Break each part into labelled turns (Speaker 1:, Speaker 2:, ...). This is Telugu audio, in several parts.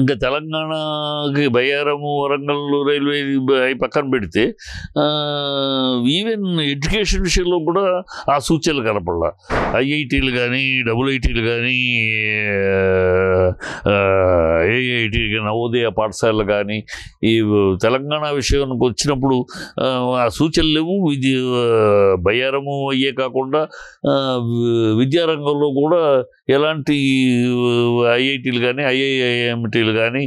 Speaker 1: ఇంకా తెలంగాణకి బయ్యారము వరంగల్ రైల్వే అవి పక్కన పెడితే ఈవెన్ ఎడ్యుకేషన్ విషయంలో కూడా ఆ సూచనలు కనపడాల ఐఐటీలు కానీ డబుల్ ఐటీలు కానీ ఏఐటీ నవోదయ పాఠశాలలు కానీ ఈ తెలంగాణ విషయానికి వచ్చినప్పుడు ఆ సూచనలు లేవు విద్య బయ్యారము అయ్యే కాకుండా విద్యారంగంలో కూడా ఎలాంటి ఐఐటీలు కానీ ఐఐఐఎంటీలు కాలేజీలు కానీ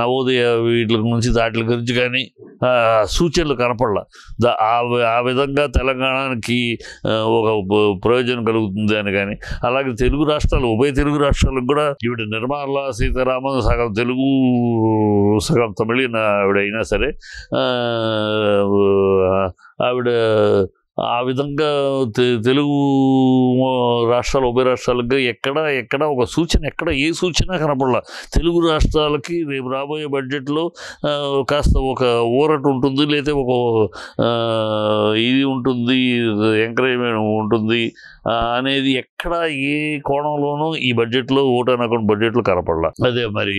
Speaker 1: నవోదయ వీటి నుంచి దాటిల గురించి కానీ సూచనలు కనపడాల ఆ విధంగా తెలంగాణకి ఒక ప్రయోజనం కలుగుతుంది అని కానీ అలాగే తెలుగు రాష్ట్రాలు ఉభయ తెలుగు రాష్ట్రాలకు కూడా ఈవిడ నిర్మల సీతారామన్ సగం తెలుగు సగం తమిళ ఆవిడ అయినా సరే ఆవిడ ఆ విధంగా తెలుగు రాష్ట్రాలు ఉభయ రాష్ట్రాలకు ఎక్కడ ఎక్కడ ఒక సూచన ఎక్కడ ఏ సూచన కనపడాల తెలుగు రాష్ట్రాలకి రేపు రాబోయే బడ్జెట్లో కాస్త ఒక ఊరట్ ఉంటుంది లేకపోతే ఒక ఇది ఉంటుంది ఎంకరేజ్మెంట్ ఉంటుంది అనేది ఎక్కడ ఏ కోణంలోనూ ఈ బడ్జెట్లో ఓటాన్ అకౌంట్ బడ్జెట్లో కనపడాల అదే మరి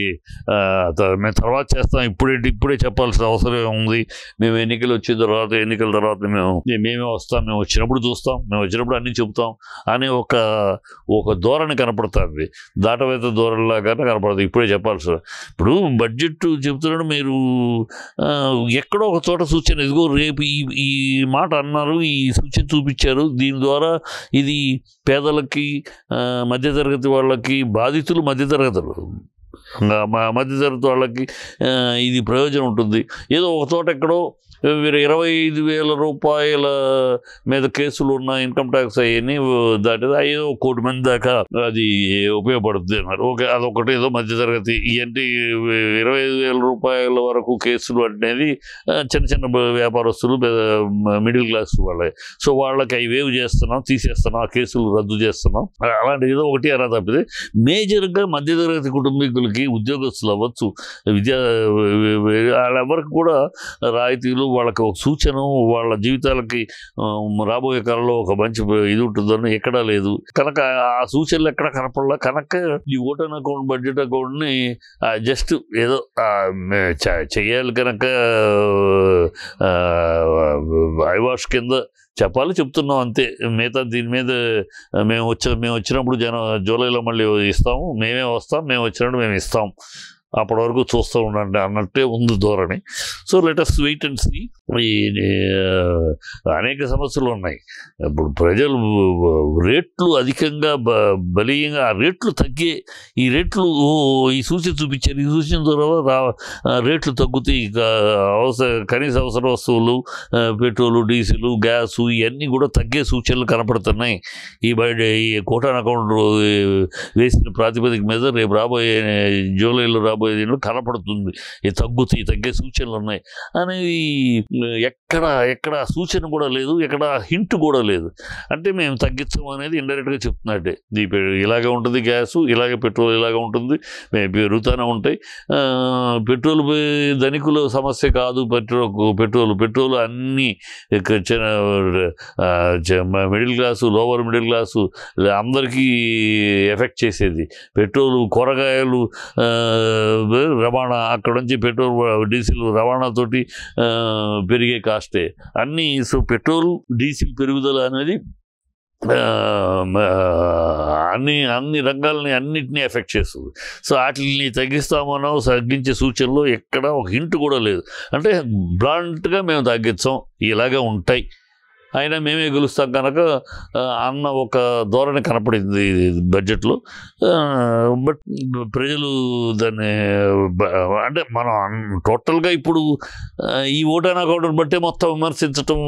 Speaker 1: మేము తర్వాత చేస్తాం ఇప్పుడే ఇప్పుడే చెప్పాల్సిన అవసరం ఉంది మేము ఎన్నికలు వచ్చిన తర్వాత ఎన్నికల తర్వాత మేము మేమే వస్తాం మేము వచ్చినప్పుడు చూస్తాం మేము వచ్చినప్పుడు అన్నీ చెబుతాం అనే ఒక ఒక ధోరణి కనపడుతుంది దాటవేత ధోరణిలాగా కనపడుతుంది ఇప్పుడే చెప్పాల్సి ఇప్పుడు బడ్జెట్ చెబుతున్నాడు మీరు ఎక్కడో ఒక చోట సూచన ఇదిగో రేపు ఈ ఈ మాట అన్నారు ఈ సూచన చూపించారు దీని ద్వారా ద్వారా ఇది పేదలకి మధ్యతరగతి వాళ్ళకి బాధితులు మధ్యతరగతులు మధ్య తరగతి వాళ్ళకి ఇది ప్రయోజనం ఉంటుంది ఏదో ఒక చోట ఎక్కడో వీరు ఇరవై ఐదు వేల రూపాయల మీద కేసులు ఉన్న ఇన్కమ్ ట్యాక్స్ అవన్నీ దాటి ఏదో కోటి మంది దాకా అది ఉపయోగపడుతుంది అన్నారు ఓకే అదొకటి ఏదో మధ్య తరగతి ఇవన్నీ ఇరవై ఐదు వేల రూపాయల వరకు కేసులు అనేది చిన్న చిన్న వ్యాపారస్తులు మిడిల్ క్లాస్ వాళ్ళే సో వాళ్ళకి అవి వేవ్ చేస్తున్నాం తీసేస్తున్నాం ఆ కేసులు రద్దు చేస్తున్నాం అలాంటి ఏదో ఒకటి అలా తప్పితే మేజర్గా తరగతి కుటుంబీకులకి వాళ్ళకి ఉద్యోగస్తులు అవ్వచ్చు విద్యా వాళ్ళెవరికి కూడా రాయితీలు వాళ్ళకి ఒక సూచన వాళ్ళ జీవితాలకి రాబోయే కాలంలో ఒక మంచి ఇది ఉంటుందని ఎక్కడా లేదు కనుక ఆ సూచనలు ఎక్కడ కనపడలా కనుక ఈ ఓటన్ అకౌంట్ బడ్జెట్ అకౌంట్ని జస్ట్ ఏదో చేయాలి కనుక ఐవాష్ కింద చెప్పాలి చెప్తున్నాం అంతే మిగతా దీని మీద మేము వచ్చి మేము వచ్చినప్పుడు జన జూలైలో మళ్ళీ ఇస్తాము మేమే వస్తాం మేము వచ్చినప్పుడు మేము ఇస్తాం అప్పటి వరకు చూస్తూ ఉండండి అన్నట్టే ఉంది ధోరణి so let us wait and see అనేక సమస్యలు ఉన్నాయి ఇప్పుడు ప్రజలు రేట్లు అధికంగా బలీయంగా ఆ రేట్లు తగ్గే ఈ రేట్లు ఈ సూచన చూపించారు ఈ సూచన ద్వారా రేట్లు తగ్గుతాయి అవసర కనీస అవసర వస్తువులు పెట్రోలు డీజిలు గ్యాస్ ఇవన్నీ కూడా తగ్గే సూచనలు కనపడుతున్నాయి ఈ బయట ఈ కోటాన్ అకౌంట్ వేసిన ప్రాతిపదిక మీద రేపు రాబోయే జూలైలో రాబోయే దీనిలో కనపడుతుంది ఈ తగ్గుతాయి తగ్గే సూచనలు ఉన్నాయి అనేవి ఎక్కడ ఎక్కడ సూచన కూడా లేదు ఎక్కడ హింట్ కూడా లేదు అంటే మేము తగ్గించము అనేది ఇండైరెక్ట్గా చెప్తున్నట్టే దీ ఇలాగే ఉంటుంది గ్యాసు ఇలాగే పెట్రోల్ ఇలాగ ఉంటుంది మేము పెరుగుతూనే ఉంటాయి పెట్రోల్ ధనికుల సమస్య కాదు పెట్రోల్ పెట్రోల్ పెట్రోల్ అన్నీ middle class lower middle class అందరికీ ఎఫెక్ట్ చేసేది పెట్రోల్ కూరగాయలు రవాణా అక్కడ నుంచి పెట్రోల్ డీజిల్ రవాణాతోటి పెరిగే రాస్తే అన్నీ సో పెట్రోల్ డీజిల్ పెరుగుదల అనేది అన్ని అన్ని రంగాలని అన్నిటినీ ఎఫెక్ట్ చేస్తుంది సో వాటిని తగ్గిస్తామనో తగ్గించే సూచనలో ఎక్కడ ఒక హింట్ కూడా లేదు అంటే బ్లాంట్గా మేము తగ్గించాం ఇలాగే ఉంటాయి అయినా మేమే గెలుస్తాం కనుక అన్న ఒక ధోరణి కనపడింది బడ్జెట్లో బట్ ప్రజలు దాన్ని అంటే మనం టోటల్గా ఇప్పుడు ఈ ఓటానా కావడం బట్టే మొత్తం విమర్శించటం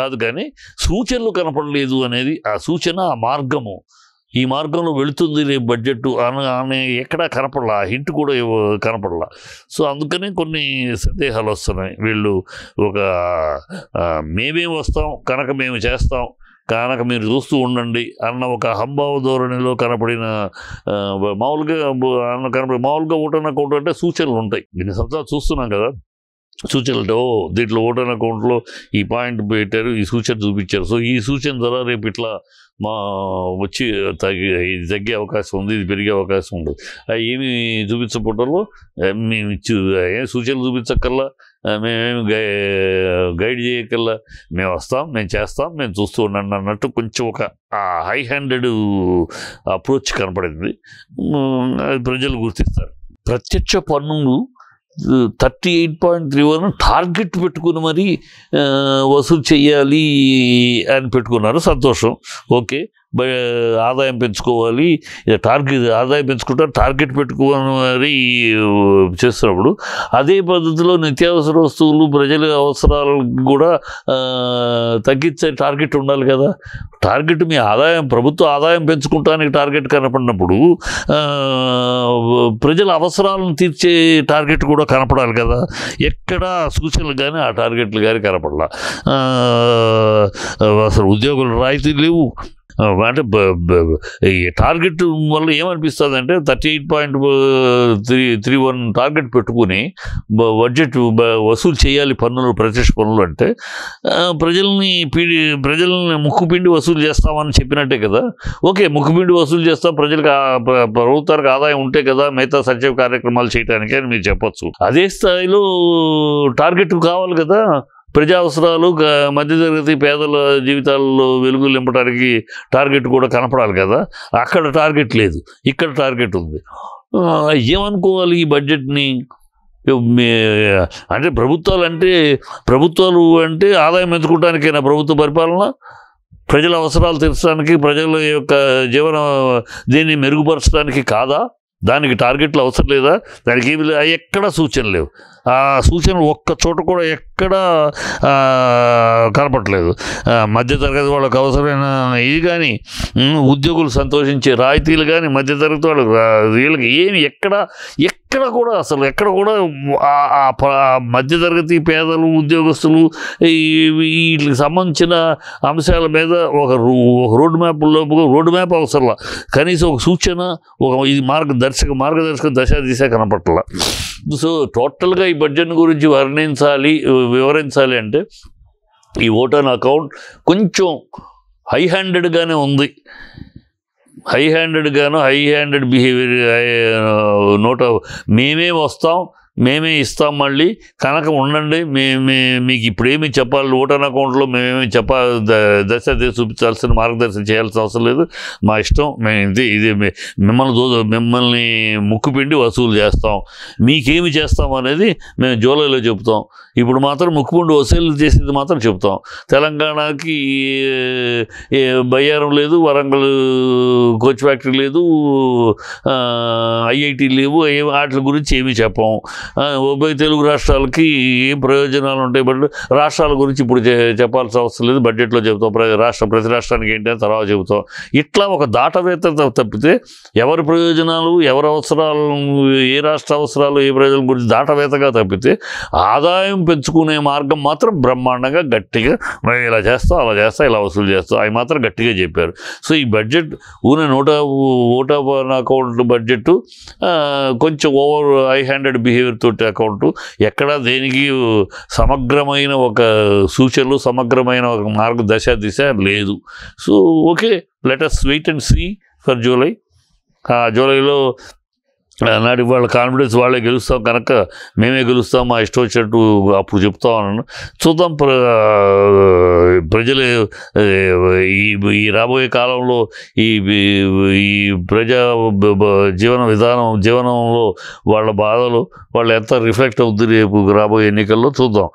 Speaker 1: కాదు కానీ సూచనలు కనపడలేదు అనేది ఆ సూచన ఆ మార్గము ఈ మార్గంలో వెళుతుంది రేపు బడ్జెట్ అనే ఎక్కడా కనపడలా హింట్ కూడా కనపడలా సో అందుకనే కొన్ని సందేహాలు వస్తున్నాయి వీళ్ళు ఒక మేమే వస్తాం కనుక మేము చేస్తాం కనుక మీరు చూస్తూ ఉండండి అన్న ఒక హంభావ ధోరణిలో కనపడిన మామూలుగా అన్న కనపడి మామూలుగా ఓటర్ అకౌంట్ అంటే సూచనలు ఉంటాయి దీన్ని సంవత్సరాలు చూస్తున్నాం కదా సూచనలు ఓ దీంట్లో ఓటర్ అకౌంట్లో ఈ పాయింట్ పెట్టారు ఈ సూచన చూపించారు సో ఈ సూచన ద్వారా రేపు ఇట్లా మా వచ్చి తగ్గి ఇది తగ్గే అవకాశం ఉంది ఇది పెరిగే అవకాశం ఉంది అవి ఏమి చూపించకపోవడంలో మేము ఏం సూచనలు చూపించక్కల్లా మేమేమి గైడ్ చేయకల్లా మేము వస్తాం మేము చేస్తాం మేము చూస్తూ ఉన్నాను అన్నట్టు కొంచెం ఒక హై హ్యాండెడ్ అప్రోచ్ కనపడింది అది ప్రజలు గుర్తిస్తారు ప్రత్యక్ష పన్నులు thirty eight point three one target పెట్టుకుని మరి వసూలు చేయాలి అని పెట్టుకున్నారు సంతోషం ఓకే ఆదాయం పెంచుకోవాలి టార్గెట్ ఆదాయం పెంచుకుంటారు టార్గెట్ మరి చేస్తున్నప్పుడు అదే పద్ధతిలో నిత్యావసర వస్తువులు ప్రజల అవసరాలకు కూడా తగ్గించే టార్గెట్ ఉండాలి కదా టార్గెట్ మీ ఆదాయం ప్రభుత్వ ఆదాయం పెంచుకుంటానికి టార్గెట్ కనపడినప్పుడు ప్రజల అవసరాలను తీర్చే టార్గెట్ కూడా కనపడాలి కదా ఎక్కడ సూచనలు కానీ ఆ టార్గెట్లు కానీ కనపడాల అసలు ఉద్యోగులు రాయితీ లేవు అంటే టార్గెట్ వల్ల ఏమనిపిస్తుంది అంటే thirty eight point three three one target పెట్టుకుని బడ్జెట్ వసూలు చేయాలి పన్నులు ప్రత్యక్ష పన్నులు అంటే ప్రజల్ని పీడి ప్రజల్ని ముక్కుపిండి వసూలు చేస్తామని చెప్పినట్టే కదా ఓకే ముక్కుపిండి వసూలు చేస్తాం ప్రజలకు ప్రభుత్వానికి ఆదాయం ఉంటే కదా మిగతా సంక్షేమ కార్యక్రమాలు చేయడానికి అని మీరు చెప్పచ్చు అదే స్థాయిలో టార్గెట్ కావాలి కదా ప్రజా అవసరాలు మధ్యతరగతి పేదల జీవితాల్లో వెలుగులు నింపడానికి టార్గెట్ కూడా కనపడాలి కదా అక్కడ టార్గెట్ లేదు ఇక్కడ టార్గెట్ ఉంది ఏమనుకోవాలి ఈ బడ్జెట్ని అంటే ప్రభుత్వాలు అంటే ప్రభుత్వాలు అంటే ఆదాయం ఎంచుకోవటానికైనా ప్రభుత్వ పరిపాలన ప్రజల అవసరాలు తీర్చడానికి ప్రజల యొక్క జీవన దీన్ని మెరుగుపరచడానికి కాదా దానికి టార్గెట్లు అవసరం లేదా దానికి ఏమి ఎక్కడా సూచన లేవు ఆ సూచనలు ఒక్క చోట కూడా ఎక్కడ కనపట్లేదు మధ్యతరగతి వాళ్ళకు అవసరమైన ఇది కానీ ఉద్యోగులు సంతోషించే రాయితీలు కానీ మధ్యతరగతి వాళ్ళకు వీళ్ళకి ఏమి ఎక్కడ ఎక్కడ కూడా అసలు ఎక్కడ కూడా మధ్యతరగతి పేదలు ఉద్యోగస్తులు వీటికి సంబంధించిన అంశాల మీద ఒక ఒక రోడ్ మ్యాప్ లోపు రోడ్ మ్యాప్ అవసరంలా కనీసం ఒక సూచన ఒక ఇది మార్గదర్శక మార్గదర్శక దశ దిశ కనపట్ల సో టోటల్గా ఈ బడ్జెట్ గురించి వర్ణించాలి వివరించాలి అంటే ఈ ఓటన్ అకౌంట్ కొంచెం హై హ్యాండెడ్గానే ఉంది హై హ్యాండెడ్గాను హై హ్యాండెడ్ బిహేవియర్ నోట్ మేమే వస్తాం మేమే ఇస్తాం మళ్ళీ కనుక ఉండండి మే మే మీకు ఇప్పుడేమి చెప్పాలి ఓటన్ అకౌంట్లో మేమేమి చెప్పా దశ చూపించాల్సిన మార్గదర్శనం చేయాల్సిన అవసరం లేదు మా ఇష్టం మేము ఇది ఇది మిమ్మల్ని మిమ్మల్ని ముక్కు పిండి వసూలు చేస్తాం మీకేమి చేస్తాం అనేది మేము జూలైలో చెబుతాం ఇప్పుడు మాత్రం ముక్కుపుండి వసూలు చేసేది మాత్రం చెప్తాం తెలంగాణకి బయ్యారం లేదు వరంగల్ కోచ్ ఫ్యాక్టరీ లేదు ఐఐటి లేవు వాటి గురించి ఏమీ చెప్పం ఉభయ తెలుగు రాష్ట్రాలకి ఏం ప్రయోజనాలు ఉంటాయి బట్ రాష్ట్రాల గురించి ఇప్పుడు చెప్పాల్సిన అవసరం లేదు బడ్జెట్లో చెబుతాం ప్ర రాష్ట్రం ప్రతి రాష్ట్రానికి ఏంటి అని తర్వాత చెబుతాం ఇట్లా ఒక దాటవేత్త తప్పితే ఎవరి ప్రయోజనాలు ఎవరి అవసరాలు ఏ రాష్ట్ర అవసరాలు ఏ ప్రయోజనం గురించి దాటవేతగా తప్పితే ఆదాయం పెంచుకునే మార్గం మాత్రం బ్రహ్మాండంగా గట్టిగా మేము ఇలా చేస్తాం అలా చేస్తాం ఇలా వసూలు చేస్తాం అవి మాత్రం గట్టిగా చెప్పారు సో ఈ బడ్జెట్ ఊన నూట ఓట అకౌంట్ బడ్జెట్ కొంచెం ఓవర్ హై హ్యాండెడ్ బిహేవియర్ తోటి అకౌంట్ ఎక్కడ దేనికి సమగ్రమైన ఒక సూచనలు సమగ్రమైన ఒక మార్గ దశ దిశ లేదు so okay let us wait and see for July జూలైలో అన్నాడు వాళ్ళ కాన్ఫిడెన్స్ వాళ్ళే గెలుస్తాం కనుక మేమే గెలుస్తాం మా ఇష్టం వచ్చినట్టు అప్పుడు చెప్తా ఉన్నాను చూద్దాం ప్ర ప్రజలు ఈ రాబోయే కాలంలో ఈ ఈ ప్రజా జీవన విధానం జీవనంలో వాళ్ళ బాధలు వాళ్ళు ఎంత రిఫ్లెక్ట్ అవుద్ది రేపు రాబోయే ఎన్నికల్లో చూద్దాం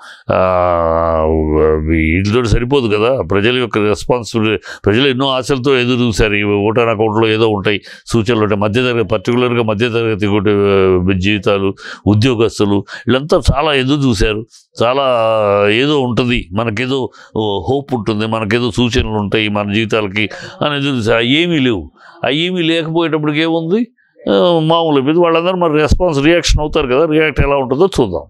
Speaker 1: ఇంట్లో సరిపోదు కదా ప్రజల యొక్క రెస్పాన్సిబిలిటీ ప్రజలు ఎన్నో ఆశలతో ఎదురు చూశారు ఈ ఓటర్ అకౌంట్లో ఏదో ఉంటాయి సూచనలు ఉంటాయి మధ్యతరగతి పర్టికులర్గా మధ్యతరగతి తరగతి కూడా జీవితాలు ఉద్యోగస్తులు వీళ్ళంతా చాలా ఎదురు చూశారు చాలా ఏదో ఉంటుంది మనకేదో హోప్ ఉంటుంది మనకేదో సూచనలు ఉంటాయి మన జీవితాలకి అని ఎదురు అవి ఏమీ లేవు అవి ఏమీ లేకపోయేటప్పటికేముంది ఏముంది మామూలు వాళ్ళందరూ మరి రెస్పాన్స్ రియాక్షన్ అవుతారు కదా రియాక్ట్ ఎలా ఉంటుందో చూద్దాం